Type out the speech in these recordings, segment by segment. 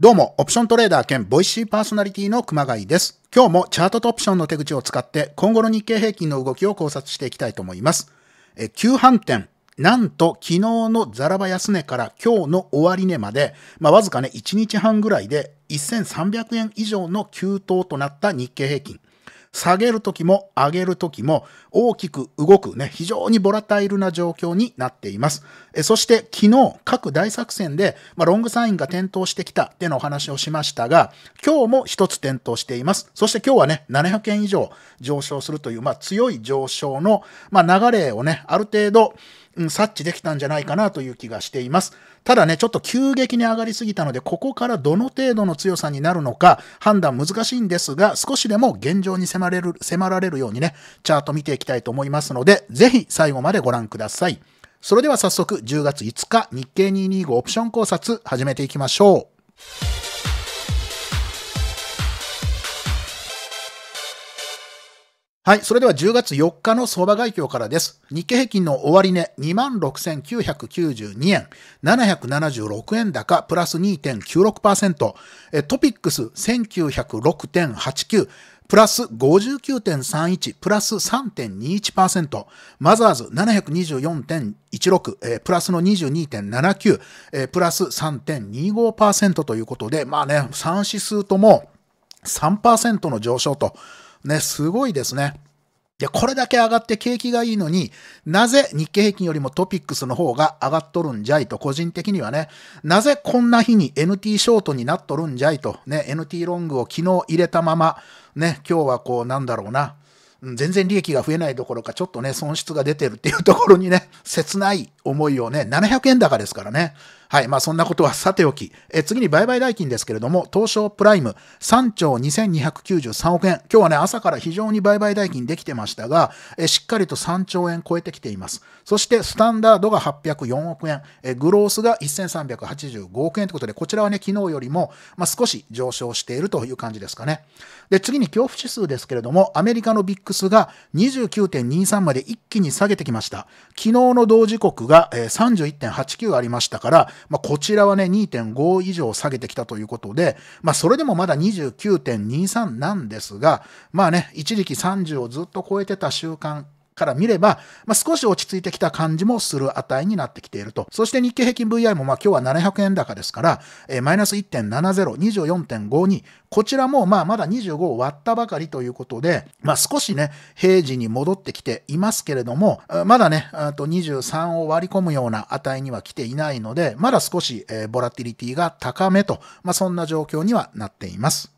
どうも、オプショントレーダー兼ボイシーパーソナリティの熊谷です。今日もチャートとオプションの手口を使って今後の日経平均の動きを考察していきたいと思います。え急反転。なんと昨日のザラバ安値から今日の終値まで、まあ、わずかね1日半ぐらいで1300円以上の急騰となった日経平均。下げる時も上げる時も大きく動くね、非常にボラタイルな状況になっています。そして昨日、各大作戦で、まあ、ロングサインが点灯してきたってのお話をしましたが、今日も一つ点灯しています。そして今日はね、700円以上上昇するという、まあ、強い上昇の、まあ、流れをね、ある程度、うん、察知できたんじゃないかなという気がしています。ただね、ちょっと急激に上がりすぎたので、ここからどの程度の強さになるのか、判断難しいんですが、少しでも現状に迫れる、迫られるようにね、チャート見ていきたいと思いますので、ぜひ最後までご覧ください。それでは早速、10月5日、日経225オプション考察、始めていきましょう。はい。それでは10月4日の相場概況からです。日経平均の終値26,992円、776円高、プラス2.96%、トピックス1906.89、プラス59.31、プラス3.21%、マザーズ724.16、プラスの22.79、プラス3.25%ということで、まあね、3指数とも3%の上昇とね、すごいですね。これだけ上がって景気がいいのに、なぜ日経平均よりもトピックスの方が上がっとるんじゃいと、個人的にはね、なぜこんな日に NT ショートになっとるんじゃいと、ね、NT ロングを昨日入れたまま、ね、今日はこう、なんだろうな、全然利益が増えないどころか、ちょっとね、損失が出てるっていうところにね、切ない思いをね、700円高ですからね、はい。まあ、そんなことはさておき、え次に売買代金ですけれども、東証プライム3兆2293億円。今日はね、朝から非常に売買代金できてましたが、えしっかりと3兆円超えてきています。そして、スタンダードが804億円、えグロースが1385億円ということで、こちらはね、昨日よりも、まあ、少し上昇しているという感じですかね。で、次に恐怖指数ですけれども、アメリカのビックスが29.23まで一気に下げてきました。昨日の同時刻が、31.89ありましたから、まあ、こちらはね、2.5以上下げてきたということで、まあ、それでもまだ29.23なんですが、まあね、一時期30をずっと超えてた週間から見れば、まあ、少し落ち着いてきた感じもする値になってきていると。そして日経平均 VI もまあ今日は700円高ですから、えー、マイナス1.70、24.52、こちらもまあまだ25を割ったばかりということで、まあ、少しね、平時に戻ってきていますけれども、まだね、あと23を割り込むような値には来ていないので、まだ少し、えー、ボラティリティが高めと、まあ、そんな状況にはなっています。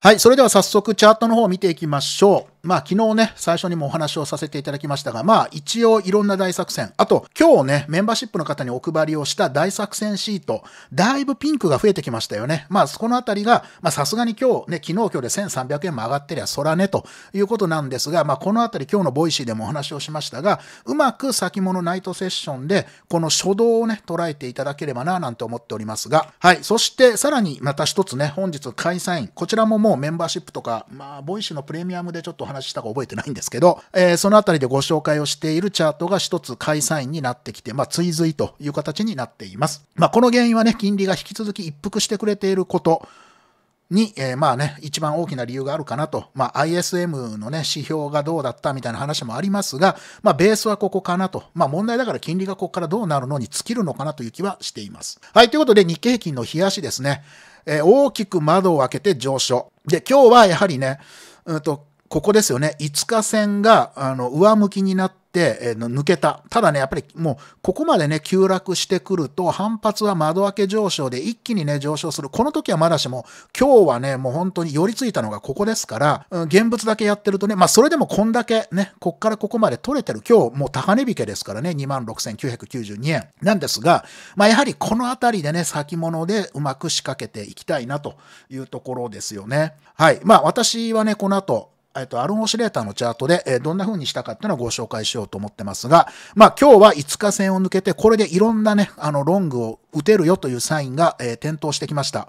はい、それでは早速チャートの方を見ていきましょう。まあ昨日ね、最初にもお話をさせていただきましたが、まあ一応いろんな大作戦、あと今日ね、メンバーシップの方にお配りをした大作戦シート、だいぶピンクが増えてきましたよね。まあそこのあたりが、まあさすがに今日ね、昨日今日で1300円も上がってりゃそらねということなんですが、まあこのあたり今日のボイシーでもお話をしましたが、うまく先物ナイトセッションでこの初動をね、捉えていただければななんて思っておりますが、はい、そしてさらにまた一つね、本日開催員、こちらももうメンバーシップとか、まあボイシーのプレミアムでちょっと話話したか覚えてないんですけど、えー、そのあたりでご紹介をしているチャートが一つ買いサになってきて、まあ、追随という形になっています。まあ、この原因はね、金利が引き続き一服してくれていること、に、えー、まあね、一番大きな理由があるかなと。まあ ISM のね、指標がどうだったみたいな話もありますが、まあベースはここかなと。まあ問題だから金利がここからどうなるのに尽きるのかなという気はしています。はい、ということで日経平均の冷やしですね、えー、大きく窓を開けて上昇。で、今日はやはりね、うんと、ここですよね。5日線が、あの、上向きになって、えー、抜けた。ただね、やっぱりもう、ここまでね、急落してくると、反発は窓開け上昇で一気にね、上昇する。この時はまだしも、今日はね、もう本当に寄り付いたのがここですから、うん、現物だけやってるとね、まあ、それでもこんだけね、こっからここまで取れてる。今日、もう高値引けですからね、26,992円なんですが、まあ、やはりこのあたりでね、先物でうまく仕掛けていきたいなというところですよね。はい。まあ、私はね、この後、えっと、アルゴシレーターのチャートで、えどんな風にしたかっていうのをご紹介しようと思ってますが、まあ今日は5日線を抜けて、これでいろんなね、あの、ロングを打てるよというサインが、え点灯してきました。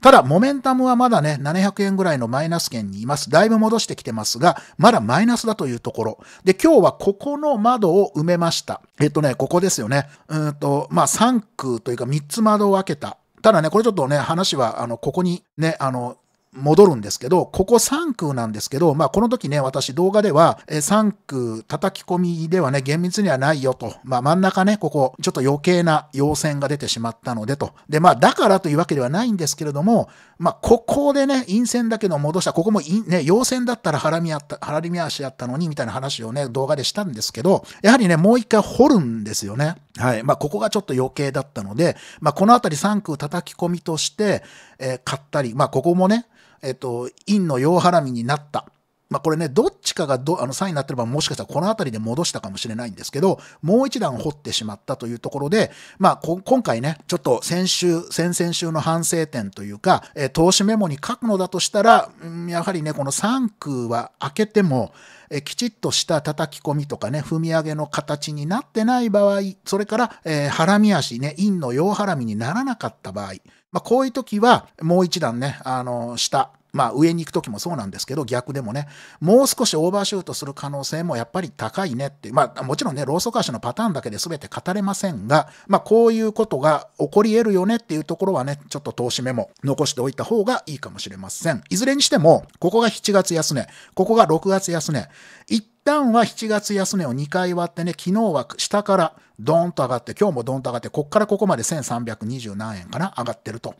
ただ、モメンタムはまだね、700円ぐらいのマイナス圏にいます。だいぶ戻してきてますが、まだマイナスだというところ。で、今日はここの窓を埋めました。えっとね、ここですよね。うんと、まあ、3区というか3つ窓を開けた。ただね、これちょっとね、話は、あの、ここにね、あの、戻るんですけど、ここ3空なんですけど、まあこの時ね、私動画では、え3空叩き込みではね、厳密にはないよと、まあ真ん中ね、ここ、ちょっと余計な要線が出てしまったのでと。で、まあだからというわけではないんですけれども、まあここでね、陰線だけの戻した、ここもね、陽線だったらハラミあった、ハラミ足やったのにみたいな話をね、動画でしたんですけど、やはりね、もう一回掘るんですよね。はい。まあここがちょっと余計だったので、まあこの辺り3空叩き込みとして、えー、買ったり、まあここもね、えっと、陰の洋ハラミになった。まあ、これね、どっちかがどあの3位になってればもしかしたらこの辺りで戻したかもしれないんですけど、もう一段掘ってしまったというところで、まあ、今回ね、ちょっと先週、先々週の反省点というか、えー、投資メモに書くのだとしたら、うん、やはりね、この3区は開けても、えきちっとした叩き込みとかね、踏み上げの形になってない場合、それから、えー、ハラミ足ね、陰の洋ハラミにならなかった場合、まあ、こういう時は、もう一段ね、あの、下、まあ、上に行く時もそうなんですけど、逆でもね、もう少しオーバーシュートする可能性もやっぱり高いねってまあ、もちろんね、ローソク足のパターンだけで全て語れませんが、まあ、こういうことが起こり得るよねっていうところはね、ちょっと投資メモ残しておいた方がいいかもしれません。いずれにしても、ここが7月安値、ここが6月安値、一旦は7月安値を2回割ってね、昨日は下からドーンと上がって、今日もドーンと上がって、こっからここまで1320何円かな、上がってると。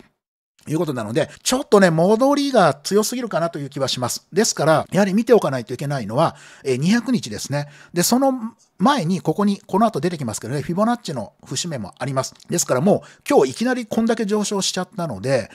いうことなので、ちょっとね、戻りが強すぎるかなという気はします。ですから、やはり見ておかないといけないのは、200日ですね。で、その前にここにこの後出てきますけどね、フィボナッチの節目もあります。ですからもう今日いきなりこんだけ上昇しちゃったので、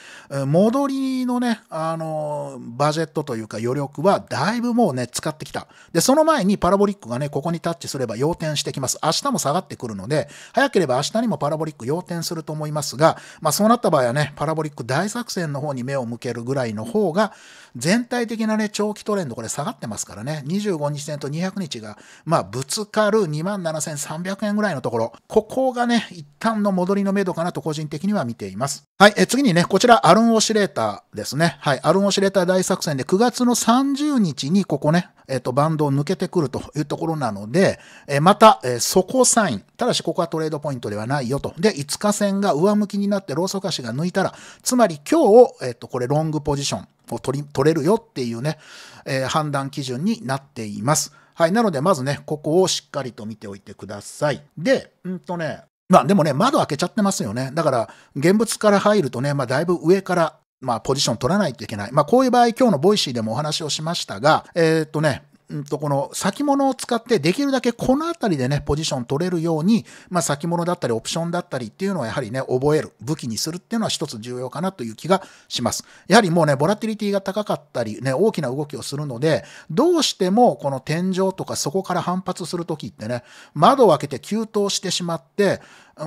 戻りのね、あの、バジェットというか余力はだいぶもうね、使ってきた。で、その前にパラボリックがね、ここにタッチすれば要点してきます。明日も下がってくるので、早ければ明日にもパラボリック要点すると思いますが、まあそうなった場合はね、パラボリック大作戦の方に目を向けるぐらいの方が、全体的なね、長期トレンド、これ下がってますからね、25日線と200日が、まあ、ぶつかる27,300円ぐらいのところ、ここがね、一旦の戻りの目処かなと個人的には見ています。はい、え次にね、こちら、アルン・オシレーターですね。はい、アルン・オシレーター大作戦で9月の30日にここね、えっ、と、バンドを抜けてくるというところなので、えー、また、えー、底サイン。ただし、ここはトレードポイントではないよと。で、5日線が上向きになってローソク足が抜いたら、つまり今日を、えっ、と、これロングポジションを取り、取れるよっていうね、えー、判断基準になっています。はい。なので、まずね、ここをしっかりと見ておいてください。で、うんとね、まあでもね、窓開けちゃってますよね。だから、現物から入るとね、まあだいぶ上からまあ、ポジション取らないといけない。まあ、こういう場合、今日のボイシーでもお話をしましたが、えー、っとね、うんと、この先物を使ってできるだけこの辺りでね、ポジション取れるように、まあ先物だったりオプションだったりっていうのはやはりね、覚える、武器にするっていうのは一つ重要かなという気がします。やはりもうね、ボラティリティが高かったり、ね、大きな動きをするので、どうしてもこの天井とかそこから反発するときってね、窓を開けて急騰してしまって、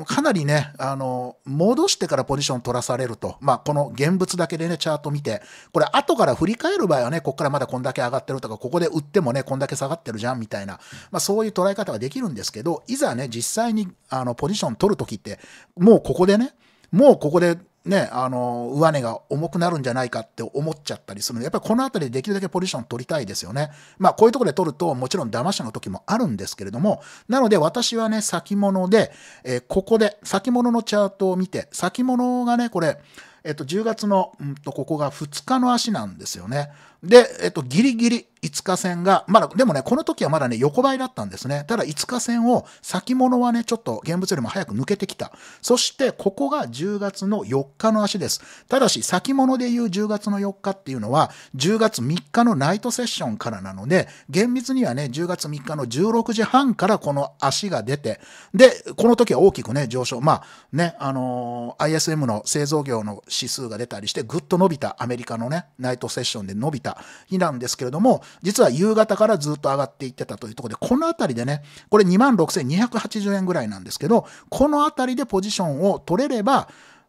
かなりね、あの、戻してからポジション取らされると。まあ、この現物だけでね、チャート見て、これ後から振り返る場合はね、ここからまだこんだけ上がってるとか、ここで売ってもね、こんだけ下がってるじゃんみたいな、まあ、そういう捉え方ができるんですけど、いざね、実際にあのポジション取るときって、もうここでね、もうここでね、あの、上値が重くなるんじゃないかって思っちゃったりするので、やっぱりこのあたりでできるだけポジション取りたいですよね。まあ、こういうところで取ると、もちろん騙しの時もあるんですけれども、なので私はね、先物で、えー、ここで、先物のチャートを見て、先物がね、これ、えっと、10月の、うんと、ここが2日の足なんですよね。で、えっと、ギリギリ5日戦が、まだ、でもね、この時はまだね、横ばいだったんですね。ただ5日戦を、先物はね、ちょっと現物よりも早く抜けてきた。そして、ここが10月の4日の足です。ただし、先物でいう10月の4日っていうのは、10月3日のナイトセッションからなので、厳密にはね、10月3日の16時半からこの足が出て、で、この時は大きくね、上昇。まあ、ね、あのー、ISM の製造業の指数が出たりして、ぐっと伸びた、アメリカのね、ナイトセッションで伸びた。日なんですけれども、実は夕方からずっと上がっていってたというところで、このあたりでね、これ26,280円ぐらいなんですけど、このあたりでポジションを取れれば、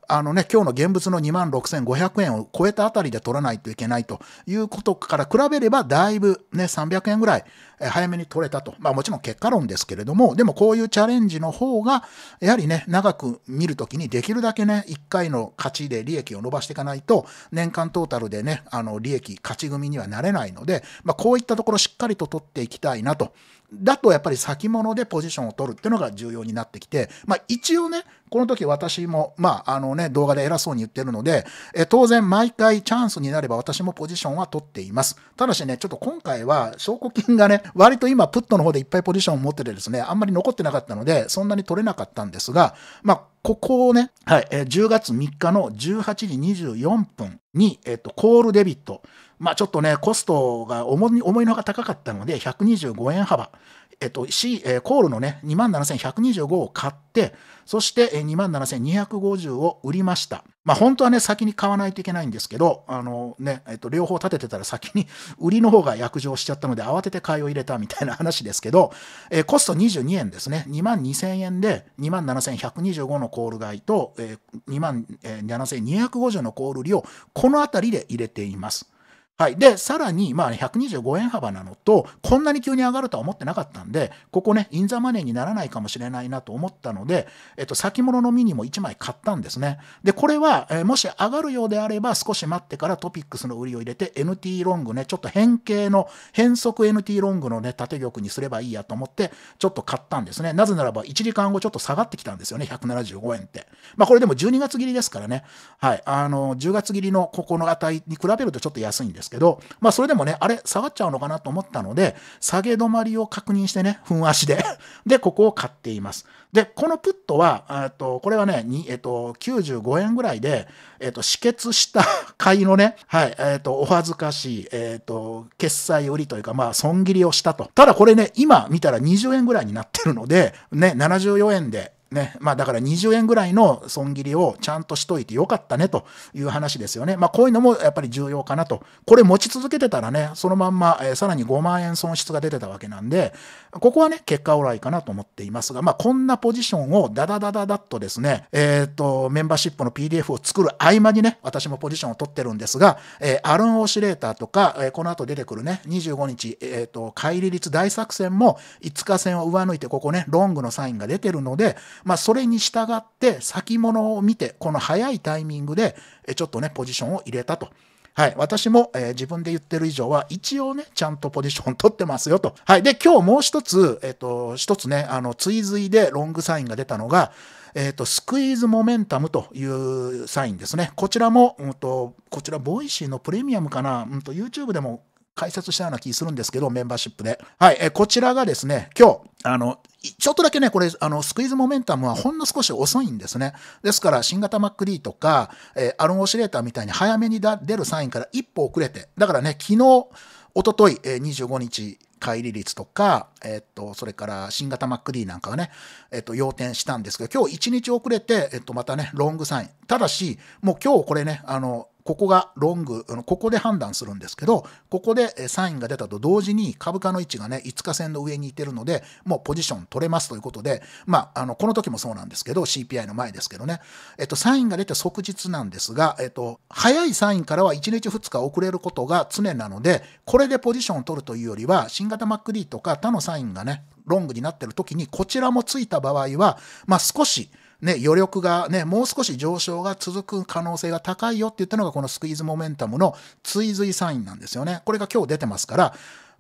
あのね、今日の現物の26,500円を超えたあたりで取らないといけないということから比べれば、だいぶね、300円ぐらい、早めに取れたと。まあもちろん結果論ですけれども、でもこういうチャレンジの方が、やはりね、長く見るときにできるだけね、1回の勝ちで利益を伸ばしていかないと、年間トータルでね、あの、利益、勝ち組にはなれないので、まあこういったところしっかりと取っていきたいなと。だとやっぱり先物でポジションを取るっていうのが重要になってきて、まあ一応ね、この時私も、まああのね、動画で偉そうに言ってるので、え当然毎回チャンスになれば私もポジションは取っています。ただしね、ちょっと今回は証拠金がね、割と今、プットの方でいっぱいポジションを持っててですね、あんまり残ってなかったので、そんなに取れなかったんですが、まあ、ここをね、はい、10月3日の18時24分に、えっ、と、コールデビット。まあ、ちょっとね、コストが思いのほか高かったので、125円幅。えっと、C、コールのね、27,125を買って、そして、27,250を売りました。まあ、本当はね、先に買わないといけないんですけど、あのね、えっと、両方立ててたら先に 売りの方が約定しちゃったので、慌てて買いを入れたみたいな話ですけど、えー、コスト22円ですね。22,000円で、27,125のコール買いと、えー、27,250のコール利をこのあたりで入れています。はい。で、さらに、まあ、125円幅なのと、こんなに急に上がるとは思ってなかったんで、ここね、インザマネーにならないかもしれないなと思ったので、えっと、先物のミニも1枚買ったんですね。で、これは、えもし上がるようであれば、少し待ってからトピックスの売りを入れて、NT ロングね、ちょっと変形の、変則 NT ロングのね、縦玉にすればいいやと思って、ちょっと買ったんですね。なぜならば、1時間後ちょっと下がってきたんですよね、175円って。まあ、これでも12月切りですからね。はい。あの、10月切りのここの値に比べるとちょっと安いんですですけど、まあそれでもね、あれ、下がっちゃうのかなと思ったので、下げ止まりを確認してね、ふん足で で、ここを買っています。で、このプットは、えっとこれはね、えっと、95円ぐらいで、えっと、止血した 買いのね、はい、えっと、お恥ずかしい、えっと、決済売りというか、まあ、損切りをしたと。ただこれね、今見たら20円ぐらいになってるので、ね、74円で、ね、まあだから20円ぐらいの損切りをちゃんとしといてよかったねという話ですよね。まあこういうのもやっぱり重要かなと。これ持ち続けてたらね、そのまんま、えー、さらに5万円損失が出てたわけなんで、ここはね、結果オーライかなと思っていますが、まあこんなポジションをダダダダダッとですね、えっ、と、メンバーシップの PDF を作る合間にね、私もポジションを取ってるんですが、えー、アルン・オシレーターとか、えこの後出てくるね、25日、えっ、と、乖離率大作戦も5日線を上抜いて、ここね、ロングのサインが出てるので、まあ、それに従って先物を見て、この早いタイミングで、ちょっとね、ポジションを入れたと。はい。私も、えー、自分で言ってる以上は、一応ね、ちゃんとポジション取ってますよと。はい。で、今日もう一つ、えっ、ー、と、一つね、あの、追随でロングサインが出たのが、えっ、ー、と、スクイーズモメンタムというサインですね。こちらも、うんと、こちら、ボイシーのプレミアムかな、うんと、YouTube でも解説したような気するんですけど、メンバーシップで。はい、えこちらがですね、今日、あの、ちょっとだけね、これ、あの、スクイーズモメンタムはほんの少し遅いんですね。ですから、新型 MacD とか、えー、アロンオシレーターみたいに早めに出るサインから一歩遅れて、だからね、昨日、おととい、え25日、乖離率とか、えっ、と、それから新型 MacD なんかはね、えっ、と、要点したんですけど、今日1日遅れて、えっ、と、またね、ロングサイン。ただし、もう今日これね、あの、ここがロング、ここで判断するんですけど、ここでサインが出たと同時に株価の位置がね、5日線の上にいてるので、もうポジション取れますということで、まあ、あの、この時もそうなんですけど、CPI の前ですけどね、えっと、サインが出て即日なんですが、えっと、早いサインからは1日2日遅れることが常なので、これでポジションを取るというよりは、新型 MacD とか他のサインがね、ロングになってる時に、こちらもついた場合は、まあ、少し、ね、余力がね、もう少し上昇が続く可能性が高いよって言ったのが、このスクイーズモメンタムの追随サインなんですよね。これが今日出てますから、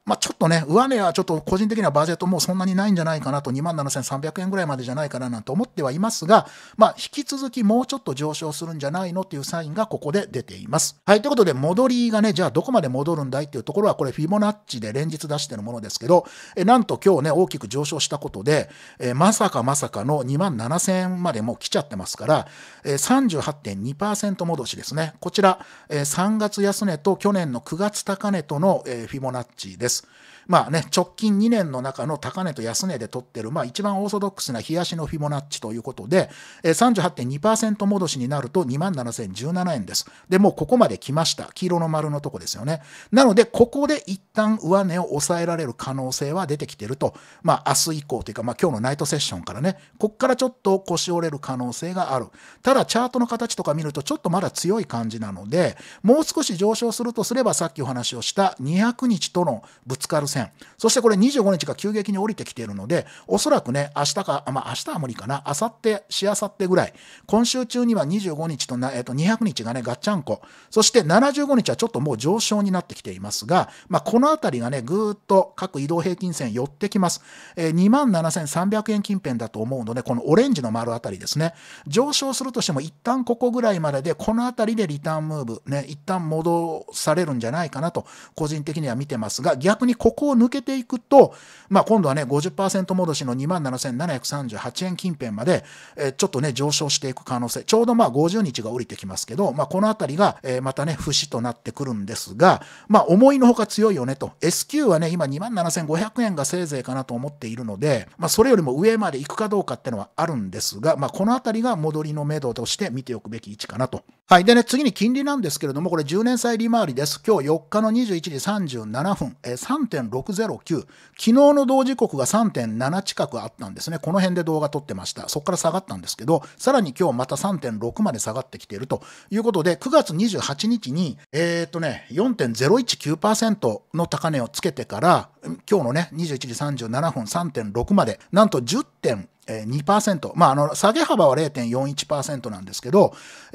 まあ、ちょっとね、上値はちょっと個人的にはバジェットもうそんなにないんじゃないかなと、27,300円ぐらいまでじゃないかななんて思ってはいますが、まあ、引き続きもうちょっと上昇するんじゃないのっていうサインがここで出ています。はい、ということで、戻りがね、じゃあどこまで戻るんだいっていうところは、これフィボナッチで連日出してるものですけど、えなんと今日ね、大きく上昇したことで、えまさかまさかの27,000円までもう来ちゃってますから、え38.2%戻しですね。こちら、え3月安値と去年の9月高値との、フィボナッチです。this まあね、直近2年の中の高値と安値で取ってる、まあ一番オーソドックスな冷やしのフィボナッチということで、ー、38.2%戻しになると27,017円です。で、もうここまで来ました。黄色の丸のとこですよね。なので、ここで一旦上値を抑えられる可能性は出てきてると、まあ明日以降というか、まあ今日のナイトセッションからね、こっからちょっと腰折れる可能性がある。ただ、チャートの形とか見るとちょっとまだ強い感じなので、もう少し上昇するとすればさっきお話をした200日とのぶつかる線せん。そしてこれ25日が急激に降りてきているので、おそらくね、明日か、まあ明日は無理かな、明後日、しあさってぐらい、今週中には25日とな、えっと、200日がね、ガッチャンコ、そして75日はちょっともう上昇になってきていますが、まあこのあたりがね、ぐーっと各移動平均線寄ってきます。えー、27,300円近辺だと思うので、このオレンジの丸あたりですね、上昇するとしても一旦ここぐらいまでで、このあたりでリターンムーブ、ね、一旦戻されるんじゃないかなと、個人的には見てますが、逆にこここを抜けていくと、まあ、今度はね、50%戻しの27,738円近辺まで、えちょっとね、上昇していく可能性、ちょうどまあ50日が降りてきますけど、まあ、このあたりが、えまたね、節となってくるんですが、まあ、思いのほか強いよねと。S q はね、今27,500円がせいぜいかなと思っているので、まあ、それよりも上まで行くかどうかっていうのはあるんですが、まあ、このあたりが戻りの目処として見ておくべき位置かなと。はい。でね、次に金利なんですけれども、これ10年債利回りです。今日4日の21時37分、えー、3.6 609。昨日の同時刻が3.7近くあったんですね。この辺で動画撮ってました。そこから下がったんですけど、さらに今日また3.6まで下がってきているということで、9月28日に、えー、っとね、4.019%の高値をつけてから、今日のね、21時37分3.6まで、なんと10.1%。2%、まあ、あの下げ幅は0.41%なんですけど、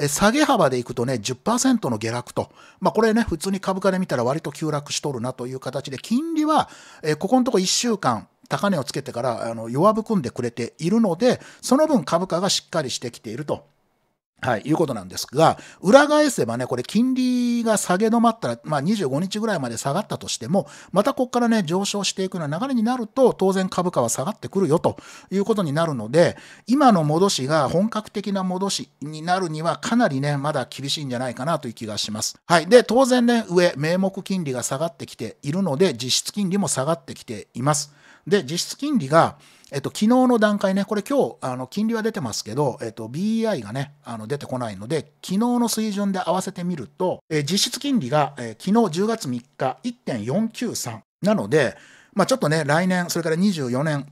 下げ幅でいくとね、10%の下落と、まあ、これね、普通に株価で見たら割と急落しとるなという形で、金利は、ここのとこ1週間、高値をつけてからあの弱含んでくれているので、その分株価がしっかりしてきているとはい、いうことなんですが、裏返せばね、これ金利が下げ止まったら、まあ25日ぐらいまで下がったとしても、またここからね、上昇していくような流れになると、当然株価は下がってくるよということになるので、今の戻しが本格的な戻しになるには、かなりね、まだ厳しいんじゃないかなという気がします。はい。で、当然ね、上、名目金利が下がってきているので、実質金利も下がってきています。で、実質金利が、えっと、昨日の段階ね、これ今日、あの、金利は出てますけど、えっと、BEI がね、あの、出てこないので、昨日の水準で合わせてみると、えー、実質金利が、えー、昨日10月3日1.493なので、まあ、ちょっとね、来年、それから24年、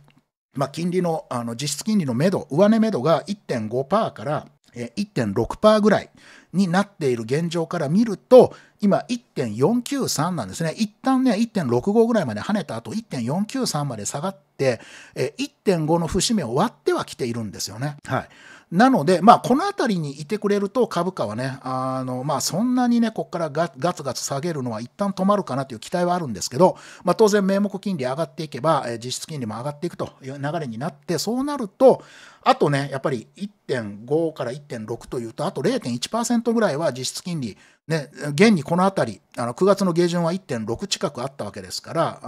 まあ、金利の、あの、実質金利の目処上値目処が1.5%から1.6%ぐらいになっている現状から見ると、今1.493なんですね。一旦ね、1.65ぐらいまで跳ねた後、1.493まで下がって、1.5の節目を割ってはきているんですよね。はい。なので、まあ、この辺りにいてくれると株価はね、あの、まあ、そんなにね、ここからガツガツ下げるのは一旦止まるかなという期待はあるんですけど、まあ、当然名目金利上がっていけば、え実質金利も上がっていくという流れになって、そうなると、あとね、やっぱり1.5から1.6というと、あと0.1%ぐらいは実質金利、ね、現にこの辺り、あの9月の下旬は1.6近くあったわけですから、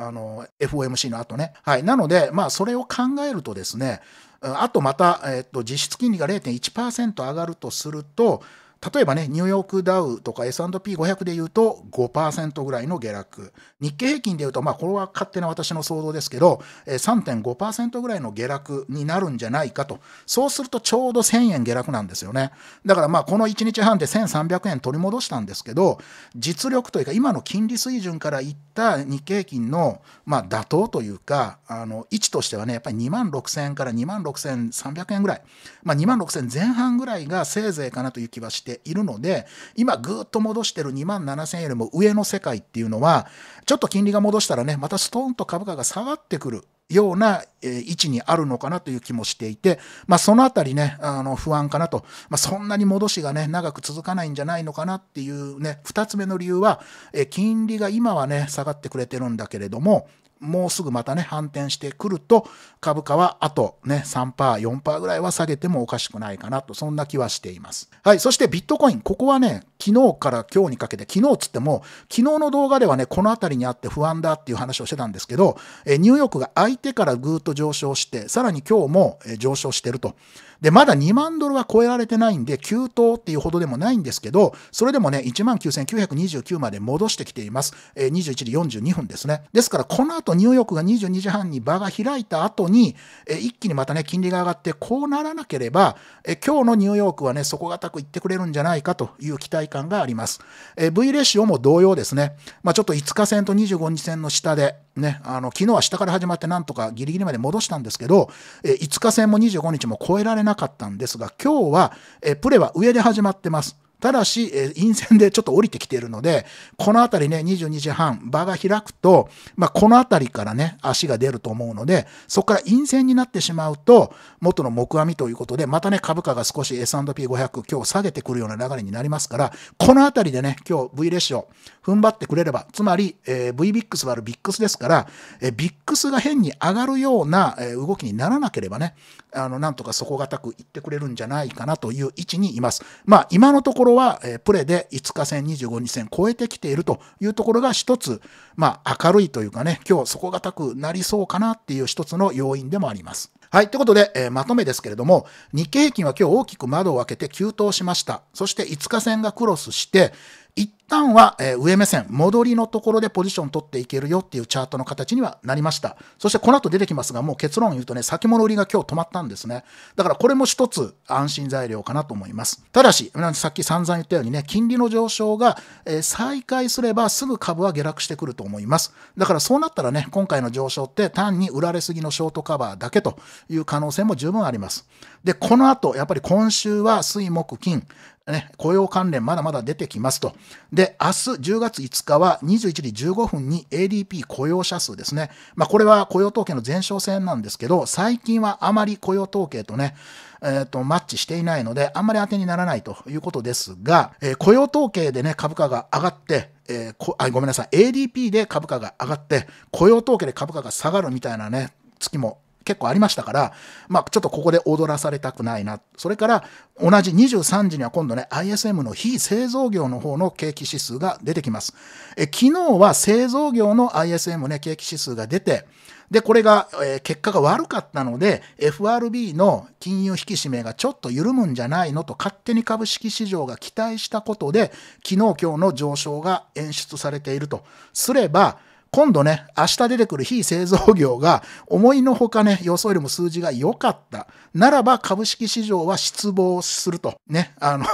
FOMC の後ね。はい。なので、まあ、それを考えるとですね、あとまた、えっと、実質金利が0.1%上がるとすると、例えばね、ニューヨークダウとか S&P500 で言うと5%ぐらいの下落。日経平均で言うと、まあこれは勝手な私の想像ですけど、3.5%ぐらいの下落になるんじゃないかと。そうするとちょうど1000円下落なんですよね。だからまあこの1日半で1300円取り戻したんですけど、実力というか今の金利水準からいった日経平均の、まあ、妥当というか、あの、位置としてはね、やっぱり2万6000円から2万6300円ぐらい。まあ2万6000前半ぐらいがせいぜいかなという気はして、ているので、今ぐっと戻してる2万7000円よりも上の世界っていうのは、ちょっと金利が戻したらね、またストーンと株価が下がってくるような、え位置にあるのかなという気もしていて、まあ、そのあたりね、あの不安かなと、まあ、そんなに戻しがね、長く続かないんじゃないのかなっていうね、2つ目の理由は、え金利が今はね、下がってくれてるんだけれども、もうすぐまたね、反転してくると、株価はあとね、3%、4%ぐらいは下げてもおかしくないかなと、そんな気はしています。はい、そしてビットコイン、ここはね、昨日から今日にかけて、昨日つっても、昨日の動画ではね、この辺りにあって不安だっていう話をしてたんですけど、えニューヨークが相手からぐーっと上昇して、さらに今日も上昇してると。で、まだ2万ドルは超えられてないんで、急騰っていうほどでもないんですけど、それでもね、19,929まで戻してきています。えー、21時42分ですね。ですから、この後ニューヨークが22時半に場が開いた後に、えー、一気にまたね、金利が上がって、こうならなければ、えー、今日のニューヨークはね、底堅くいってくれるんじゃないかという期待感があります。えー、V レシオも同様ですね。まあ、ちょっと5日線と25日線の下で、ね、あの、昨日は下から始まってなんとかギリギリまで戻したんですけど、えー、5日線も25日も超えられないなかったんですが、今日は、えプレは上で始まってます。ただし、えー、陰線でちょっと降りてきているので、このあたりね、22時半、場が開くと、まあ、このあたりからね、足が出ると思うので、そこから陰線になってしまうと、元の木阿弥ということで、またね、株価が少し S&P500 今日下げてくるような流れになりますから、このあたりでね、今日 V レシオ踏ん張ってくれれば、つまり、えー、VBIX 割る b ク x ですから、えー、b ク x が変に上がるような、えー、動きにならなければね、あの、なんとか底堅くいってくれるんじゃないかなという位置にいます。まあ、今のところろは、えプレで5日戦、25日戦超えてきているというところが一つ、まあ、明るいというかね、今日底堅くなりそうかなっていう一つの要因でもあります。はい。ということで、えー、まとめですけれども、日経平均は今日大きく窓を開けて急騰しました。そして5日線がクロスして、一旦は、上目線、戻りのところでポジション取っていけるよっていうチャートの形にはなりました。そしてこの後出てきますが、もう結論言うとね、先物売りが今日止まったんですね。だからこれも一つ安心材料かなと思います。ただし、さっき散々言ったようにね、金利の上昇が、再開すればすぐ株は下落してくると思います。だからそうなったらね、今回の上昇って単に売られすぎのショートカバーだけという可能性も十分あります。で、この後、やっぱり今週は水木金、ね、雇用関連まだまだ出てきますと。で、明日10月5日は21時15分に ADP 雇用者数ですね。まあ、これは雇用統計の前哨戦なんですけど、最近はあまり雇用統計とね、えーとマッチしていないので、あんまり当てにならないということですが、えー、雇用統計でね、株価が上がって、えー、こあごめんなさい、ADP で株価が上がって、雇用統計で株価が下がるみたいなね、月も結構ありましたから、まあ、ちょっとここで踊らされたくないな。それから、同じ23時には今度ね、ISM の非製造業の方の景気指数が出てきます。え昨日は製造業の ISM ね、景気指数が出て、で、これが、えー、結果が悪かったので、FRB の金融引き締めがちょっと緩むんじゃないのと勝手に株式市場が期待したことで、昨日今日の上昇が演出されているとすれば、今度ね、明日出てくる非製造業が思いのほかね、予想よりも数字が良かった。ならば株式市場は失望すると。ね、あの、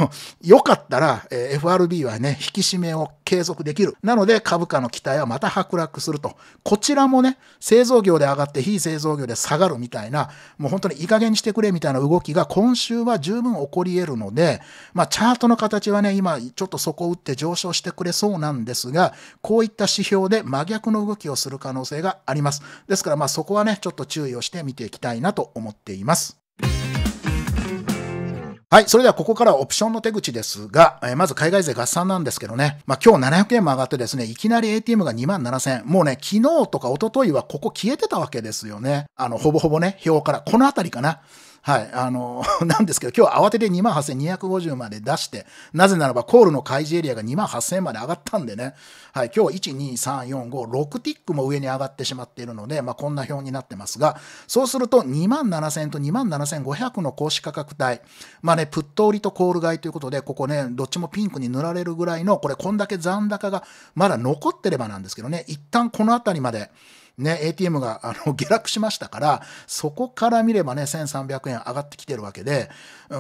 良かったら、え FRB はね、引き締めを継続できる。なので株価の期待はまた剥落すると。こちらもね、製造業で上がって非製造業で下がるみたいな、もう本当にいい加減にしてくれみたいな動きが今週は十分起こり得るので、まあチャートの形はね、今ちょっと底を打って上昇してくれそうなんですが、こういった指標で真逆の動きをする可能性があります。ですからまあそこはね、ちょっと注意をして見ていきたいなと思っています。はい。それではここからはオプションの手口ですが、えー、まず海外勢合算なんですけどね。まあ、今日700円も上がってですね、いきなり ATM が2万7000もうね、昨日とか一昨日はここ消えてたわけですよね。あの、ほぼほぼね、表から。この辺りかな。はい、あの、なんですけど、今日慌てて2万8250まで出して、なぜならばコールの開示エリアが2万8000まで上がったんでね、はい、今日は1、2、3、4、5、6ティックも上に上がってしまっているので、まあ、こんな表になってますが、そうすると2万7000と2万7500の公使価格帯、まあね、プット売りとコール買いということで、ここね、どっちもピンクに塗られるぐらいの、これ、こんだけ残高がまだ残ってればなんですけどね、一旦このあたりまで、ね、ATM があの 下落しましたから、そこから見ればね、1300円上がってきてるわけで、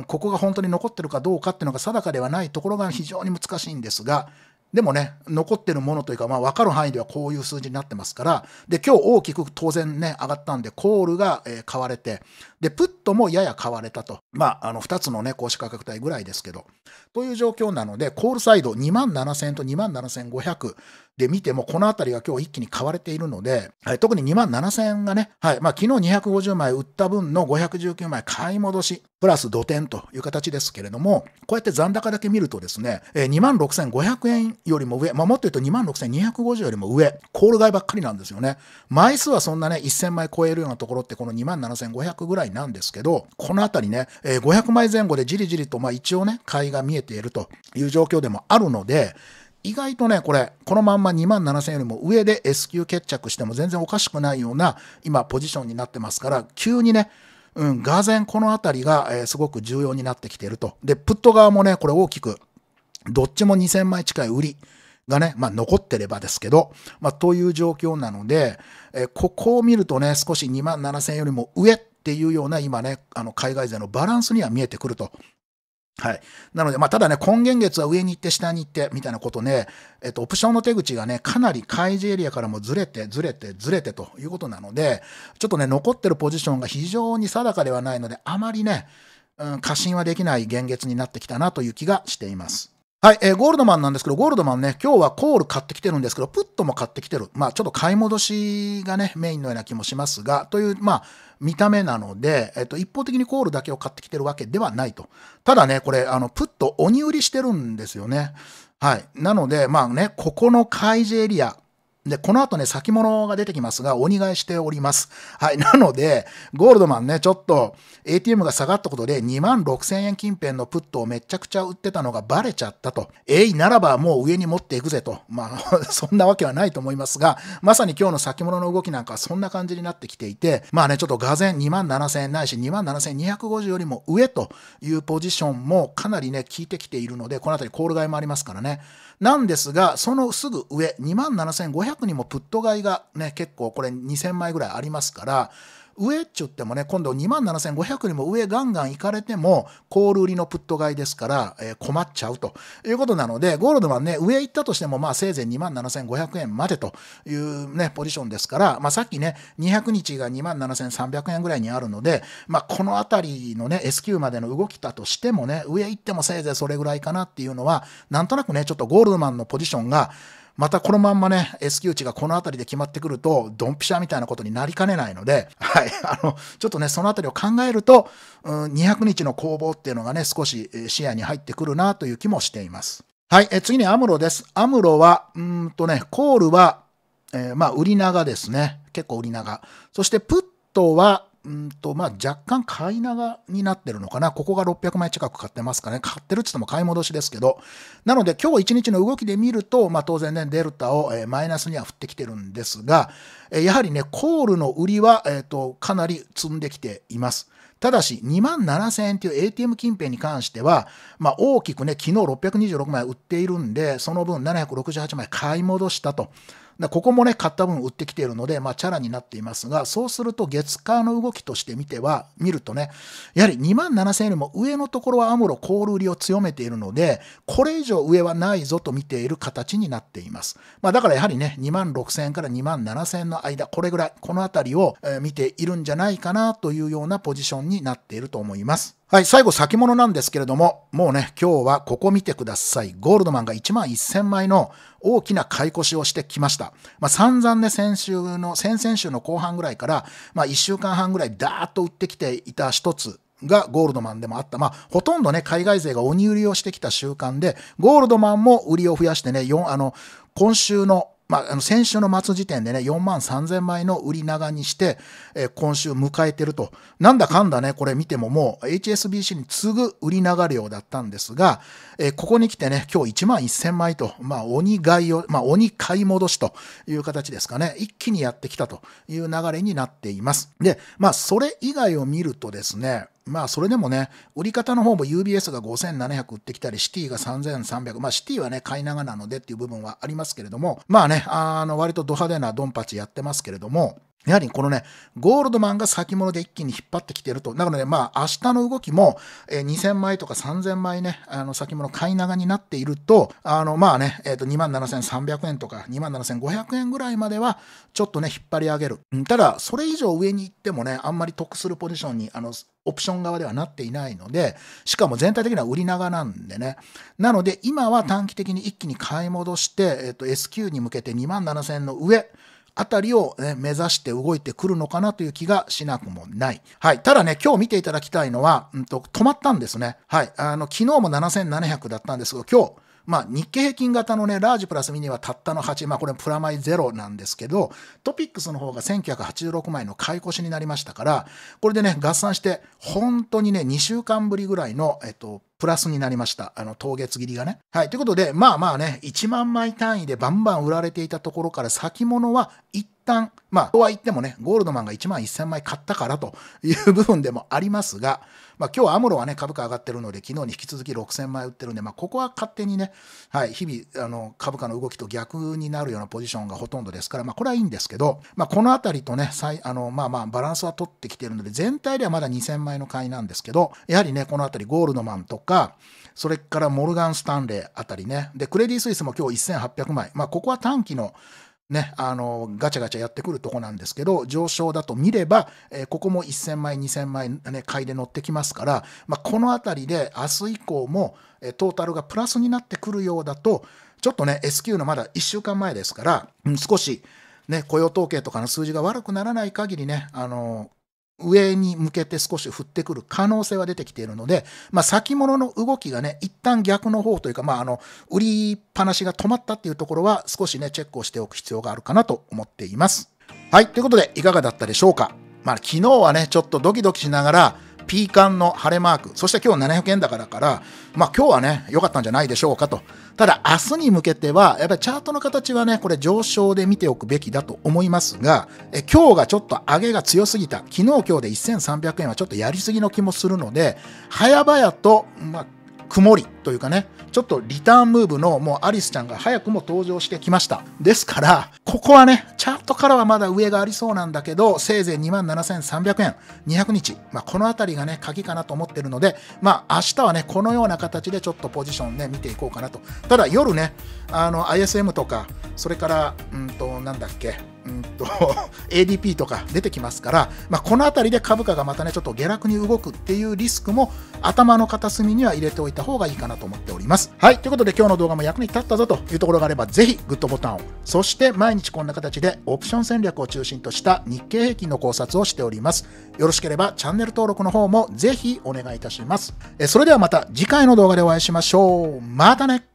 ここが本当に残ってるかどうかっていうのが定かではないところが非常に難しいんですが、でもね、残ってるものというか、まあ、分かる範囲ではこういう数字になってますから、で、今日大きく当然ね、上がったんで、コールが、えー、買われて、で、プットもやや買われたと。まあ、あの、2つのね、公式価格帯ぐらいですけど、という状況なので、コールサイド2万7000と2万7500、で見ても、この辺りが今日一気に買われているので、はい、特に2万7000円がね、はい、まあ昨日250枚売った分の519枚買い戻し、プラス土点という形ですけれども、こうやって残高だけ見るとですね、えー、2万6500円よりも上、まあ、もっと言うと2万6250よりも上、コール買いばっかりなんですよね。枚数はそんなね、1000枚超えるようなところってこの2万7500ぐらいなんですけど、この辺りね、えー、500枚前後でじりじりと、まあ一応ね、買いが見えているという状況でもあるので、意外とねこれこのまんま2万7000よりも上で S 級決着しても全然おかしくないような今ポジションになってますから急にねうん、がぜこの辺りが、えー、すごく重要になってきていると。で、プット側もね、これ大きく、どっちも2000枚近い売りがね、まあ、残ってればですけど、まあ、という状況なので、えー、ここを見るとね、少し2万7000よりも上っていうような今ね、あの海外勢のバランスには見えてくるとはい。なので、まあ、ただね、今元月は上に行って下に行って、みたいなことね、えっと、オプションの手口がね、かなり開示エリアからもずれて、ずれて、ずれてということなので、ちょっとね、残ってるポジションが非常に定かではないので、あまりね、うん、過信はできない元月になってきたなという気がしています。はい、えー、ゴールドマンなんですけど、ゴールドマンね、今日はコール買ってきてるんですけど、プットも買ってきてる。まあ、ちょっと買い戻しがね、メインのような気もしますが、という、まあ、見た目なので、えっと、一方的にコールだけを買ってきてるわけではないと。ただね、これ、あの、プット鬼売りしてるんですよね。はい。なので、まあね、ここの開示エリア、で、この後ね、先物が出てきますが、鬼願いしております。はい。なので、ゴールドマンね、ちょっと ATM が下がったことで2万6000円近辺のプットをめちゃくちゃ売ってたのがバレちゃったと。えい、ならばもう上に持っていくぜと。まあ、そんなわけはないと思いますが、まさに今日の先物の動きなんかはそんな感じになってきていて、まあね、ちょっとがぜん2万7000円ないし2万7250よりも上というポジションもかなりね、効いてきているので、この辺りコール買いもありますからね。なんですが、そのすぐ上、2万7500にもプット買いがね、結構これ2000枚ぐらいありますから、上っちゅってもね、今度27,500にも上ガンガン行かれても、コール売りのプット買いですから、えー、困っちゃうということなので、ゴールドマンね、上行ったとしても、まあせいぜい27,500円までというね、ポジションですから、まあさっきね、200日が27,300円ぐらいにあるので、まあこのあたりのね、S q までの動きだとしてもね、上行ってもせいぜいそれぐらいかなっていうのは、なんとなくね、ちょっとゴールドマンのポジションが、またこのまんまね、S q 値がこの辺りで決まってくると、ドンピシャみたいなことになりかねないので、はい、あの、ちょっとね、その辺りを考えると、うん、200日の攻防っていうのがね、少し視野に入ってくるなという気もしています。はい、え次にアムロです。アムロは、うんとね、コールは、えー、まあ、売り長ですね。結構売り長。そして、プットは、うんとまあ、若干買い長になってるのかな、ここが600枚近く買ってますかね、買ってるって言っても買い戻しですけど、なので今日1日の動きで見ると、まあ、当然ね、デルタを、えマイナスには振ってきてるんですが、えやはりね、コールの売りは、えーと、とかなり積んできています。ただし、2万7000円という ATM 近辺に関しては、まあ、大きくね、昨日626枚売っているんで、その分768枚買い戻したと。だここもね、買った分売ってきているので、まあ、チャラになっていますが、そうすると月間の動きとして見ては、見るとね、やはり2万7000円よりも上のところはアムロコール売りを強めているので、これ以上上はないぞと見ている形になっています。まあ、だからやはりね、2万6000円から2万7000円の間、これぐらい、この辺りを見ているんじゃないかなというようなポジションになっていると思います。はい、最後先物なんですけれども、もうね、今日はここ見てください。ゴールドマンが1万1000枚の大きな買い越しをしてきました。まあ、散々ね、先週の、先々週の後半ぐらいから、まあ、1週間半ぐらいダーッと売ってきていた一つがゴールドマンでもあった。まあ、ほとんどね、海外勢が鬼売りをしてきた習慣で、ゴールドマンも売りを増やしてね、あの、今週のまあ、あの先週の末時点でね、4万3000枚の売り長にして、えー、今週迎えてると。なんだかんだね、これ見てももう HSBC に次ぐ売り長量だったんですが、えー、ここに来てね、今日1万1000枚と、まあ、鬼買いを、まあ、鬼買い戻しという形ですかね、一気にやってきたという流れになっています。で、まあ、それ以外を見るとですね、まあそれでもね、売り方の方も UBS が5700売ってきたり、シティが3300、まあシティはね、買い長なのでっていう部分はありますけれども、まあね、あの割とド派手なドンパチやってますけれども、やはりこのね、ゴールドマンが先物で一気に引っ張ってきてると。だからね、まあ明日の動きも、えー、2000枚とか3000枚ね、あの先物買い長になっていると、あのまあね、えっ、ー、と27,300円とか27,500円ぐらいまではちょっとね、引っ張り上げる。ただ、それ以上上に行ってもね、あんまり得するポジションに、あの、オプション側ではなっていないので、しかも全体的には売り長なんでね。なので、今は短期的に一気に買い戻して、えっ、ー、と S q に向けて27,000の上、あたりを、ね、目指して動いてくるのかなという気がしなくもない。はい。ただね、今日見ていただきたいのは、うんと、止まったんですね。はい。あの、昨日も7700だったんですけど、今日、まあ、日経平均型のね、ラージプラスミニはたったの8、まあ、これプラマイゼロなんですけど、トピックスの方が1986枚の買い越しになりましたから、これでね、合算して、本当にね、2週間ぶりぐらいの、えっと、プラスになりました。あの、当月切りがね。はい。ということで、まあまあね、1万枚単位でバンバン売られていたところから先物は一旦、まあ、とは言ってもね、ゴールドマンが1万1000枚買ったからという部分でもありますが、まあ今日アムロはね、株価上がってるので、昨日に引き続き6000枚売ってるんで、まあここは勝手にね、はい、日々、あの、株価の動きと逆になるようなポジションがほとんどですから、まあこれはいいんですけど、まあこのあたりとね、あの、まあまあバランスは取ってきてるので、全体ではまだ2000枚の買いなんですけど、やはりね、このあたりゴールドマンとか、それからモルガン・スタンレーあたりね。で、クレディ・スイスも今日1800枚。まあ、ここは短期のね、あの、ガチャガチャやってくるとこなんですけど、上昇だと見れば、えー、ここも1000枚、2000枚、ね、買いで乗ってきますから、まあ、このあたりで明日以降も、えー、トータルがプラスになってくるようだと、ちょっとね、S q のまだ1週間前ですから、うん、少し、ね、雇用統計とかの数字が悪くならない限りね、あの、上に向けて少し降ってくる可能性は出てきているので、まあ、先物の動きがね、一旦逆の方というか、まあ、あの、売りっぱなしが止まったっていうところは、少しね、チェックをしておく必要があるかなと思っています。はい、ということで、いかがだったでしょうか。まあ、昨日はね、ちょっとドキドキしながら、ピーカンの晴れマーク、そして今日700円高だから、まあ今日はね、良かったんじゃないでしょうかと。ただ明日に向けては、やっぱりチャートの形はね、これ上昇で見ておくべきだと思いますが、え今日がちょっと上げが強すぎた、昨日今日で1300円はちょっとやりすぎの気もするので、早々と、まあ曇りというかね、ちょっとリターンムーブのもうアリスちゃんが早くも登場してきました。ですから、ここはね、チャートからはまだ上がありそうなんだけど、せいぜい27,300円、200日、まあ、このあたりがね、鍵かなと思ってるので、まあ、明日はね、このような形でちょっとポジションね、見ていこうかなと。ただ、夜ね、あの、ISM とか、それから、うんと、なんだっけ、うんと ADP とか出てきますから、まあ、この辺りで株価がまたねちょっと下落に動くっていうリスクも頭の片隅には入れておいた方がいいかなと思っておりますはいということで今日の動画も役に立ったぞというところがあればぜひグッドボタンをそして毎日こんな形でオプション戦略を中心とした日経平均の考察をしておりますよろしければチャンネル登録の方もぜひお願いいたしますえそれではまた次回の動画でお会いしましょうまたね